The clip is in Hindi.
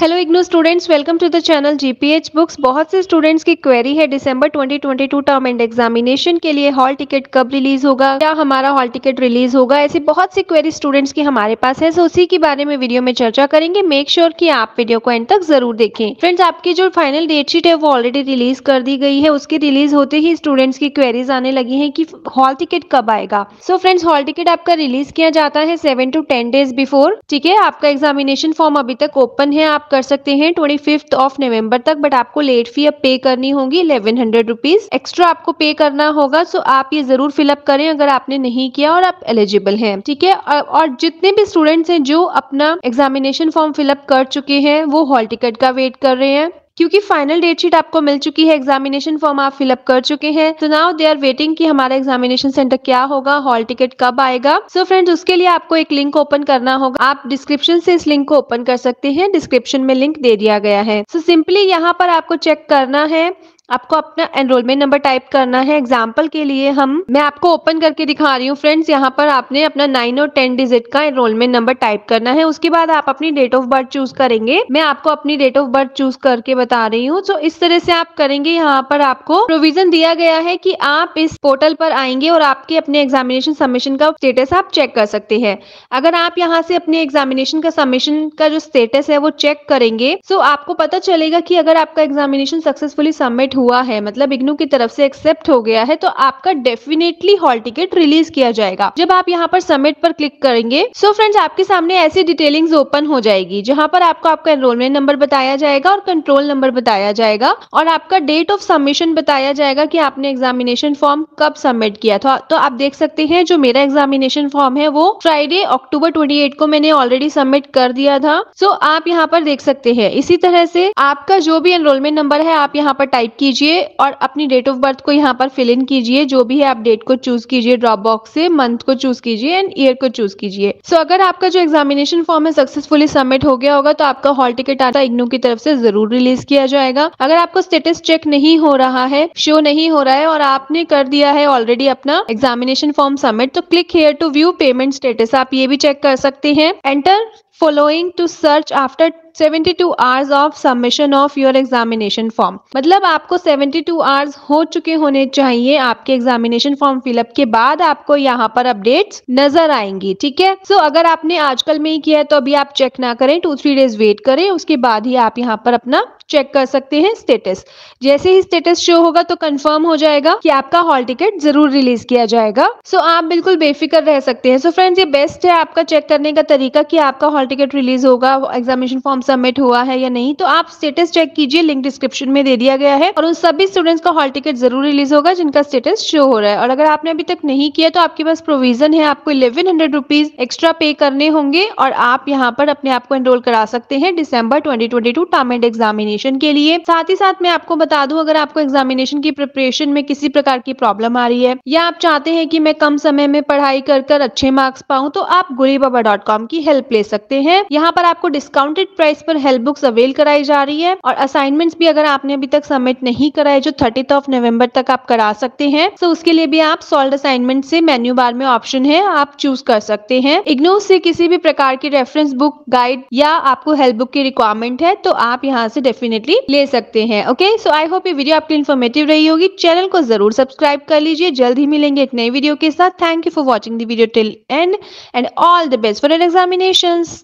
hello IGNOU students welcome to the channel GPH books बहुत से स्टूडेंट्स की क्वेरी है दिसंबर 2022 टर्म एंड एग्जामिनेशन के लिए हॉल टिकट कब रिलीज होगा क्या हमारा हॉल टिकट रिलीज होगा ऐसी बहुत सी क्वेरी स्टूडेंट्स की हमारे पास है सो उसी के बारे में वीडियो में चर्चा करेंगे मेक श्योर sure आप वीडियो को एंड तक जरूर देखें फ्रेंड्स आपकी जो फाइनल डेट शीट है वो ऑलरेडी रिलीज कर दी गई है उसकी रिलीज होते ही स्टूडेंट्स की क्वेरीज आने लगी है की हॉल टिकट कब आएगा सो फ्रेंड्स हॉल टिकट आपका रिलीज किया जाता है seven to ten days before ठीक है आपका एग्जामिनेशन फॉर्म अभी तक ओपन है आप आप कर सकते हैं ट्वेंटी फिफ्थ ऑफ नवंबर तक बट आपको लेट फी अब पे करनी होगी इलेवन हंड्रेड रुपीज एक्स्ट्रा आपको पे करना होगा सो आप ये जरूर फिलअप करें अगर आपने नहीं किया और आप एलिजिबल हैं ठीक है और जितने भी स्टूडेंट्स हैं जो अपना एग्जामिनेशन फॉर्म फिलअप कर चुके हैं वो हॉल टिकट का वेट कर रहे हैं क्योंकि फाइनल डेट शीट आपको मिल चुकी है एग्जामिनेशन फॉर्म आप फिलअप कर चुके हैं तो नाउ दे आर वेटिंग कि हमारा एग्जामिनेशन सेंटर क्या होगा हॉल टिकट कब आएगा सो so फ्रेंड्स उसके लिए आपको एक लिंक ओपन करना होगा आप डिस्क्रिप्शन से इस लिंक को ओपन कर सकते हैं डिस्क्रिप्शन में लिंक दे दिया गया है सो सिंपली यहाँ पर आपको चेक करना है आपको अपना एनरोलमेंट नंबर टाइप करना है एग्जाम्पल के लिए हम मैं आपको ओपन करके दिखा रही हूँ फ्रेंड्स यहाँ पर आपने अपना नाइन और टेन डिजिट का एनरोलमेंट नंबर टाइप करना है उसके बाद आप अपनी डेट ऑफ बर्थ चूज करेंगे मैं आपको अपनी डेट ऑफ बर्थ चूज करके बता रही हूँ तो इस तरह से आप करेंगे यहाँ पर आपको प्रोविजन दिया गया है की आप इस पोर्टल पर आएंगे और आपके अपने एग्जामिनेशन सबमिशन का स्टेटस आप चेक कर सकते हैं अगर आप यहाँ से अपने एग्जामिनेशन का सबमिशन का जो स्टेटस है वो चेक करेंगे तो आपको पता चलेगा की अगर आपका एग्जामिनेशन सक्सेसफुली सबमिट एक्सेप्ट हुआ है मतलब इग्नू की तरफ से एक्सेप्ट हो गया है तो आपका डेफिनेटली हॉल टिकट रिलीज किया जाएगा जब आप यहाँ पर सबमिट पर क्लिक करेंगे सो so फ्रेंड्स आपके सामने ऐसी डिटेलिंग ओपन हो जाएगी जहाँ पर आपको आपका एनरोलमेंट नंबर बताया जाएगा और कंट्रोल नंबर बताया जाएगा और आपका डेट ऑफ सबमिशन बताया जाएगा की आपने एग्जामिनेशन फॉर्म कब सबमिट किया था तो आप देख सकते हैं जो मेरा एग्जामिनेशन फॉर्म है वो फ्राइडे अक्टूबर ट्वेंटी को मैंने ऑलरेडी सबमिट कर दिया था सो so आप यहाँ पर देख सकते हैं इसी तरह से आपका जो भी एनरोलमेंट नंबर है आप यहाँ पर टाइप कीजिए और अपनी डेट ऑफ बर्थ को यहाँ पर फिल इन कीजिए जो भी है आप डेट को चूज कीजिए ड्रॉप बॉक्स से मंथ को चूज कीजिए एंड ईयर को चूज कीजिए सो अगर आपका जो एग्जामिनेशन फॉर्म है सक्सेसफुली सबमिट हो गया होगा तो आपका हॉल टिकट आता इग्नू की तरफ से जरूर रिलीज किया जाएगा अगर आपको स्टेटस चेक नहीं हो रहा है शो नहीं हो रहा है और आपने कर दिया है ऑलरेडी अपना एग्जामिनेशन फॉर्म सबमिट तो click here to view payment status आप ये भी चेक कर सकते हैं enter following to search after seventy two hours of submission of your examination form मतलब आपको सेवेंटी टू आवर्स हो चुके होने चाहिए आपके एग्जामिनेशन फॉर्म फिलअप के बाद आपको यहाँ पर अपडेट नजर आएंगी ठीक है सो अगर आपने आजकल में ही किया है तो अभी आप चेक ना करें टू थ्री डेज वेट करें उसके बाद ही आप यहाँ पर अपना चेक कर सकते हैं स्टेटस जैसे ही स्टेटस शो होगा तो कंफर्म हो जाएगा कि आपका हॉल टिकट जरूर रिलीज किया जाएगा सो so, आप बिल्कुल बेफिक्र रह सकते हैं सो so, फ्रेंड्स ये बेस्ट है आपका चेक करने का तरीका कि आपका हॉल टिकट रिलीज होगा एग्जामिनेशन फॉर्म सबमिट हुआ है या नहीं तो आप स्टेटस चेक कीजिए लिंक डिस्क्रिप्शन में दे दिया गया है और उन सभी स्टूडेंट्स का हॉल टिकट जरूर रिलीज होगा जिनका स्टेटस शो हो रहा है और अगर आपने अभी तक नहीं किया तो आपके पास प्रोविजन है आपको इलेवन हंड्रेड रुपीज एक्स्ट्रा पे करने होंगे और आप यहाँ पर अपने आप को एनरोल करा सकते हैं December twenty two examination examination के लिए साथ ही साथ मैं आपको बता दूं अगर आपको एग्जामिनेशन की प्रिपरेशन में किसी प्रकार की प्रॉब्लम आ रही है या आप चाहते हैं कि मैं कम समय में पढ़ाई कर कर अच्छे मार्क्स पाऊँ तो आप गुरी की हेल्प ले सकते हैं यहाँ पर आपको डिस्काउंटेड प्राइस पर हेल्प बुक्स अवेल कराई जा रही है और असाइनमेंट्स भी अगर आपने अभी तक सबमिट नहीं कराए जो थर्टी ऑफ नवम्बर तक आप करा सकते हैं तो उसके लिए भी आप सोल्ड असाइनमेंट से मेन्यू बार में ऑप्शन है आप चूज कर सकते हैं इग्नो से किसी भी प्रकार की रेफरेंस बुक गाइड या आपको हेल्प बुक की रिक्वायरमेंट है तो आप यहाँ से डेफिनेट डेफिनेटली ले सकते हैं ओके सो आई होप ये वीडियो आपके इन्फॉर्मेटिव रही होगी चैनल को जरूर सब्सक्राइब कर लीजिए जल्द ही मिलेंगे एक नई वीडियो के साथ thank you for watching video till end and all the best for an examination